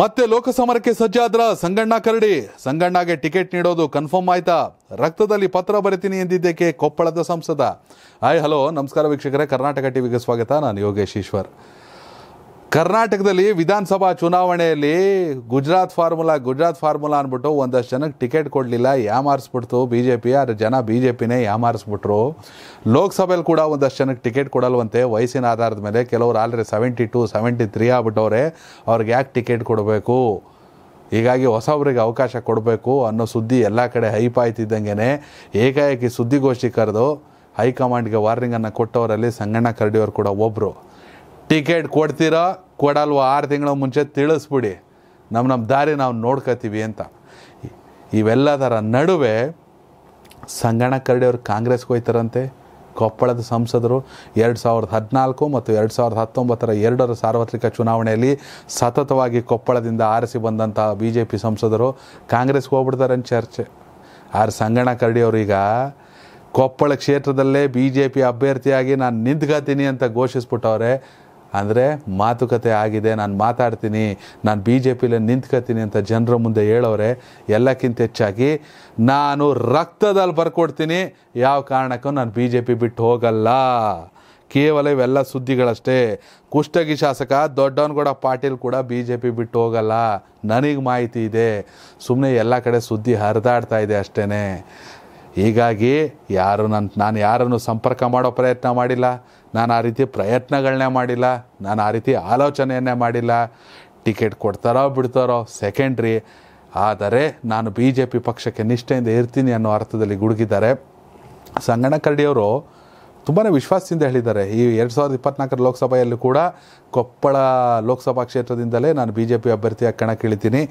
ಮತ್ತೆ ಲೋಕಸಮರಕ್ಕೆ ಸಜ್ಜಾದ್ರ ಸಂಗಣ್ಣ ಕರಡಿ ಸಂಗಣ್ಣಗೆ ಟಿಕೆಟ್ ನೀಡೋದು ಕನ್ಫರ್ಮ್ ಆಯ್ತಾ ರಕ್ತದಲ್ಲಿ ಪತ್ರ ಬರಿತೀನಿ ಎಂದಿದ್ದಕ್ಕೆ ಕೊಪ್ಪಳದ ಸಂಸದ ಹಾಯ್ ಹಲೋ ನಮಸ್ಕಾರ ವೀಕ್ಷಕರೇ ಕರ್ನಾಟಕ ಟಿವಿಗೆ ಸ್ವಾಗತ ನಾನು ಯೋಗೇಶ್ ಈಶ್ವರ್ ಕರ್ನಾಟಕದಲ್ಲಿ ವಿಧಾನಸಭಾ ಚುನಾವಣೆಯಲ್ಲಿ ಗುಜರಾತ್ ಫಾರ್ಮುಲಾ ಗುಜರಾತ್ ಫಾರ್ಮುಲಾ ಅಂದ್ಬಿಟ್ಟು ಒಂದಷ್ಟು ಜನಕ್ಕೆ ಟಿಕೆಟ್ ಕೊಡಲಿಲ್ಲ ಯಾಮಾರಿಸ್ಬಿಡ್ತು ಬಿ ಜೆ ಪಿ ಅದ್ರ ಜನ ಬಿ ಜೆ ಪಿನೇ ಯಾಮಾರಿಸ್ಬಿಟ್ರು ಲೋಕಸಭೆಯಲ್ಲಿ ಕೂಡ ಒಂದಷ್ಟು ಜನಕ್ಕೆ ಟಿಕೆಟ್ ಕೊಡಲ್ವಂತೆ ವಯಸ್ಸಿನ ಆಧಾರದ ಮೇಲೆ ಕೆಲವರು already seventy two seventy three ಆಗ್ಬಿಟ್ಟವ್ರೆ ಅವ್ರಿಗೆ ಯಾಕೆ ಟಿಕೆಟ್ ಕೊಡಬೇಕು ಹೀಗಾಗಿ ಹೊಸಬ್ರಿಗೆ ಅವಕಾಶ ಕೊಡಬೇಕು ಅನ್ನೋ ಸುದ್ದಿ ಎಲ್ಲ ಕಡೆ ಹೈಪ್ ಆಯ್ತಿದ್ದಂಗೆ ಏಕಾಏಕಿ ಸುದ್ದಿಗೋಷ್ಠಿ ಕರೆದು ಹೈಕಮಾಂಡ್ಗೆ ವಾರ್ನಿಂಗನ್ನು ಕೊಟ್ಟವರಲ್ಲಿ ಸಂಗಣ್ಣ ಕರಡಿಯವರು ಕೂಡ ಒಬ್ಬರು ಟಿಕೆಟ್ ಕೊಡ್ತೀರಾ ಕೊಡಲ್ವ ಆರು ತಿಂಗಳ ಮುಂಚೆ ತಿಳಿಸ್ಬಿಡಿ ನಮ್ಮ ನಮ್ಮ ದಾರಿ ನಾವು ನೋಡ್ಕೋತೀವಿ ಅಂತ ಇವೆಲ್ಲದರ ನಡುವೆ ಸಂಗಣ ಕರಡಿಯವರು ಕಾಂಗ್ರೆಸ್ಗೆ ಹೋಯ್ತಾರಂತೆ ಕೊಪ್ಪಳದ ಸಂಸದರು ಎರಡು ಸಾವಿರದ ಹದಿನಾಲ್ಕು ಮತ್ತು ಎರಡು ಸಾವಿರದ ಹತ್ತೊಂಬತ್ತರ ಎರಡರ ಸಾರ್ವತ್ರಿಕ ಚುನಾವಣೆಯಲ್ಲಿ ಸತತವಾಗಿ ಕೊಪ್ಪಳದಿಂದ ಆರಿಸಿ ಬಂದಂಥ ಬಿ ಜೆ ಪಿ ಸಂಸದರು ಕಾಂಗ್ರೆಸ್ಗೆ ಹೋಗ್ಬಿಡ್ತಾರೆ ಚರ್ಚೆ ಆರು ಸಂಗಣ ಈಗ ಕೊಪ್ಪಳ ಕ್ಷೇತ್ರದಲ್ಲೇ ಬಿ ಜೆ ಪಿ ಅಭ್ಯರ್ಥಿಯಾಗಿ ನಾನು ನಿಂತ್ಕೋತೀನಿ ಅಂತ ಘೋಷಿಸ್ಬಿಟ್ಟವ್ರೆ ಅಂದರೆ ಮಾತುಕತೆ ಆಗಿದೆ ನಾನು ಮಾತಾಡ್ತೀನಿ ನಾನು ಬಿ ಜೆ ಪಿಲೇ ನಿಂತ್ಕೋತೀನಿ ಅಂತ ಜನರ ಮುಂದೆ ಹೇಳೋರೆ ಎಲ್ಲಕ್ಕಿಂತ ಹೆಚ್ಚಾಗಿ ನಾನು ರಕ್ತದಲ್ಲಿ ಬರ್ಕೊಡ್ತೀನಿ ಯಾವ ಕಾರಣಕ್ಕೂ ನಾನು ಬಿ ಜೆ ಪಿ ಬಿಟ್ಟು ಹೋಗಲ್ಲ ಕೇವಲ ಇವೆಲ್ಲ ಸುದ್ದಿಗಳಷ್ಟೇ ಕುಷ್ಟಗಿ ಶಾಸಕ ದೊಡ್ಡವನಗೌಡ ಪಾಟೀಲ್ ಕೂಡ ಬಿ ಜೆ ಪಿ ಬಿಟ್ಟು ಹೋಗಲ್ಲ ನನಗೆ ಮಾಹಿತಿ ಇದೆ ಸುಮ್ಮನೆ ಎಲ್ಲ ಕಡೆ ಸುದ್ದಿ ಹರಿದಾಡ್ತಾ ಇದೆ ಅಷ್ಟೇ ಹೀಗಾಗಿ ಯಾರು ನನ್ನ ನಾನು ಯಾರನ್ನು ಸಂಪರ್ಕ ಮಾಡೋ ಪ್ರಯತ್ನ ಮಾಡಿಲ್ಲ ನಾನು ಆ ರೀತಿ ಪ್ರಯತ್ನಗಳನ್ನೇ ಮಾಡಿಲ್ಲ ನಾನು ಆ ರೀತಿ ಆಲೋಚನೆಯನ್ನೇ ಮಾಡಿಲ್ಲ ಟಿಕೆಟ್ ಕೊಡ್ತಾರೋ ಬಿಡ್ತಾರೋ ಸೆಕೆಂಡ್ರಿ ಆದರೆ ನಾನು ಬಿ ಜೆ ಪಿ ಪಕ್ಷಕ್ಕೆ ನಿಷ್ಠೆಯಿಂದ ಇರ್ತೀನಿ ಅನ್ನೋ ಅರ್ಥದಲ್ಲಿ ಗುಡುಗಿದ್ದಾರೆ ಸಂಗಣ್ಣ ಕರಡಿಯವರು ತುಂಬಾ ವಿಶ್ವಾಸದಿಂದ ಹೇಳಿದ್ದಾರೆ ಈ ಎರಡು ಸಾವಿರದ ಇಪ್ಪತ್ನಾಲ್ಕರ ಲೋಕಸಭೆಯಲ್ಲೂ ಕೂಡ ಕೊಪ್ಪಳ ಲೋಕಸಭಾ ಕ್ಷೇತ್ರದಿಂದಲೇ ನಾನು ಬಿ ಜೆ ಪಿ ಅಭ್ಯರ್ಥಿಯಾಗಿ ಕಣಕ್ಕಿಳಿತೀನಿ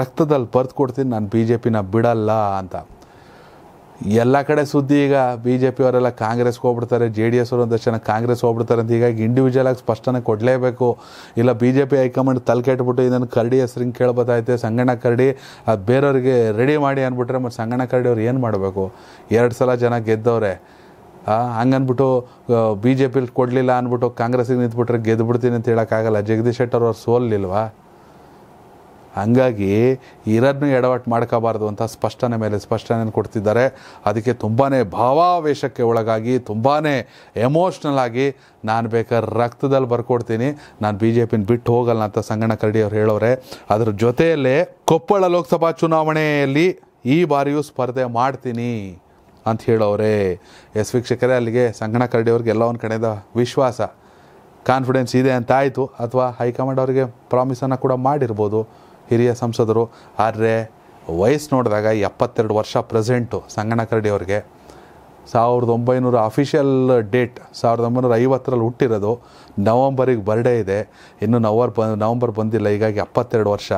ರಕ್ತದಲ್ಲಿ ಬರ್ದು ಕೊಡ್ತೀನಿ ನಾನು ಬಿ ಜೆ ಪಿನ ಬಿಡಲ್ಲ ಅಂತ ಎಲ್ಲ ಕಡೆ ಸುದ್ದಿ ಈಗ ಬಿ ಜೆ ಪಿಯವರೆಲ್ಲ ಕಾಂಗ್ರೆಸ್ಗೆ ಹೋಗ್ಬಿಡ್ತಾರೆ ಜೆ ಡಿ ಎಸ್ ಅವರು ಒಂದಷ್ಟು ಜನ ಕಾಂಗ್ರೆಸ್ ಹೋಗ್ಬಿಡ್ತಾರೆ ಅಂತ ಹೀಗಾಗಿ ಇಂಡಿವಿಜುವಲ್ ಆಗಿ ಸ್ಪಷ್ಟನೆ ಕೊಡಲೇಬೇಕು ಇಲ್ಲ ಬಿ ಜೆ ಪಿ ಹೈಕಮಾಂಡ್ ತಲೆಕೆಟ್ಬಿಟ್ಟು ಇದನ್ನು ಕರಡಿ ಹೆಸ್ರಿಗೆ ಕೇಳ್ಬೋದಾಯ್ತು ಸಂಗಣ ಕರಡಿ ಬೇರೆಯವ್ರಿಗೆ ರೆಡಿ ಮಾಡಿ ಅಂದ್ಬಿಟ್ರೆ ಮತ್ತು ಸಂಗಣ ಕರಡಿ ಅವ್ರು ಏನು ಮಾಡಬೇಕು ಎರಡು ಸಲ ಜನ ಗೆದ್ದವ್ರೆ ಹಂಗನ್ಬಿಟ್ಟು ಬಿ ಜೆ ಪಿಲಿ ಕೊಡಲಿಲ್ಲ ಅಂದ್ಬಿಟ್ಟು ಕಾಂಗ್ರೆಸ್ಸಿಗೆ ನಿಂತ್ಬಿಟ್ರೆ ಗೆದ್ದುಬಿಡ್ತೀನಿ ಅಂತ ಹೇಳೋಕ್ಕಾಗಲ್ಲ ಜಗದೀಶ್ ಶೆಟ್ಟರ್ ಅವ್ರು ಸೋಲಿಲ್ವಾ ಹಂಗಾಗಿ ಇರನ್ನು ಎಡವಟ್ಟು ಮಾಡ್ಕೋಬಾರ್ದು ಅಂತ ಸ್ಪಷ್ಟನೆ ಮೇಲೆ ಸ್ಪಷ್ಟನೆಯನ್ನು ಕೊಡ್ತಿದ್ದಾರೆ ಅದಕ್ಕೆ ತುಂಬಾ ಭಾವಾವೇಶಕ್ಕೆ ಒಳಗಾಗಿ ತುಂಬಾ ಎಮೋಷ್ನಲ್ ಆಗಿ ನಾನು ಬೇಕಾದ್ರೆ ರಕ್ತದಲ್ಲಿ ಬರ್ಕೊಡ್ತೀನಿ ನಾನು ಬಿ ಜೆ ಪಿನ ಬಿಟ್ಟು ಹೋಗಲ್ಲ ಅಂತ ಸಂಗಣ್ಣ ಕರಡಿ ಅವ್ರು ಹೇಳೋರೆ ಅದರ ಜೊತೆಯಲ್ಲೇ ಕೊಪ್ಪಳ ಲೋಕಸಭಾ ಚುನಾವಣೆಯಲ್ಲಿ ಈ ಬಾರಿಯೂ ಸ್ಪರ್ಧೆ ಮಾಡ್ತೀನಿ ಅಂತ ಹೇಳೋರೆ ಎಸ್ ವೀಕ್ಷಕರೇ ಅಲ್ಲಿಗೆ ಸಂಗಣ ಕರಡಿ ಅವ್ರಿಗೆ ಎಲ್ಲ ಒಂದು ಕಡೆಯಿಂದ ವಿಶ್ವಾಸ ಕಾನ್ಫಿಡೆನ್ಸ್ ಇದೆ ಅಂತ ಆಯಿತು ಅಥವಾ ಹೈಕಮಾಂಡ್ ಅವರಿಗೆ ಪ್ರಾಮಿಸನ್ನು ಕೂಡ ಮಾಡಿರ್ಬೋದು ಹಿರಿಯ ಸಂಸದರು ಆದರೆ ವಯಸ್ಸು ನೋಡಿದಾಗ ಎಪ್ಪತ್ತೆರಡು ವರ್ಷ ಪ್ರೆಸೆಂಟು ಸಂಗಣ ಕರಡಿ ಅವ್ರಿಗೆ ಸಾವಿರದ ಒಂಬೈನೂರ ಅಫಿಷಿಯಲ್ ಡೇಟ್ ಸಾವಿರದ ಒಂಬೈನೂರ ಐವತ್ತರಲ್ಲಿ ಹುಟ್ಟಿರೋದು ನವಂಬರಿಗೆ ಬರ್ಡೇ ಇದೆ ಇನ್ನೂ ನವರ್ ಬ ನವಂಬರ್ ಬಂದಿಲ್ಲ ಹೀಗಾಗಿ ಎಪ್ಪತ್ತೆರಡು ವರ್ಷ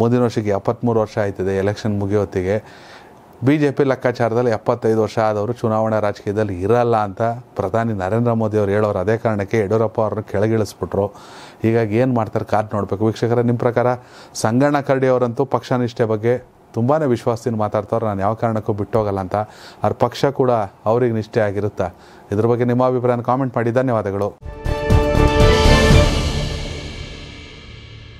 ಮುಂದಿನ ವರ್ಷಕ್ಕೆ ಎಪ್ಪತ್ತ್ಮೂರು ವರ್ಷ ಆಯ್ತಿದೆ ಎಲೆಕ್ಷನ್ ಮುಗಿಯೋತ್ತಿಗೆ ಬಿ ಜೆ ಪಿ ಲೆಕ್ಕಾಚಾರದಲ್ಲಿ ಎಪ್ಪತ್ತೈದು ವರ್ಷ ಆದವರು ಚುನಾವಣಾ ರಾಜಕೀಯದಲ್ಲಿ ಇರಲ್ಲ ಅಂತ ಪ್ರಧಾನಿ ನರೇಂದ್ರ ಮೋದಿ ಅವರು ಹೇಳೋರು ಅದೇ ಕಾರಣಕ್ಕೆ ಯಡಿಯೂರಪ್ಪ ಅವ್ರನ್ನ ಕೆಳಗಿಳಿಸ್ಬಿಟ್ರು ಹೀಗಾಗಿ ಏನು ಮಾಡ್ತಾರೆ ಕಾದು ನೋಡಬೇಕು ವೀಕ್ಷಕರ ನಿಮ್ಮ ಪ್ರಕಾರ ಸಂಗಣ್ಣ ಕರಡಿ ಅವರಂತೂ ಪಕ್ಷ ನಿಷ್ಠೆ ಬಗ್ಗೆ ತುಂಬಾ ವಿಶ್ವಾಸದಿಂದ ಮಾತಾಡ್ತಾರೆ ನಾನು ಯಾವ ಕಾರಣಕ್ಕೂ ಬಿಟ್ಟೋಗಲ್ಲ ಅಂತ ಅವ್ರ ಪಕ್ಷ ಕೂಡ ಅವ್ರಿಗೆ ನಿಷ್ಠೆ ಆಗಿರುತ್ತಾ ಇದ್ರ ಬಗ್ಗೆ ನಿಮ್ಮ ಅಭಿಪ್ರಾಯನ ಕಾಮೆಂಟ್ ಮಾಡಿ ಧನ್ಯವಾದಗಳು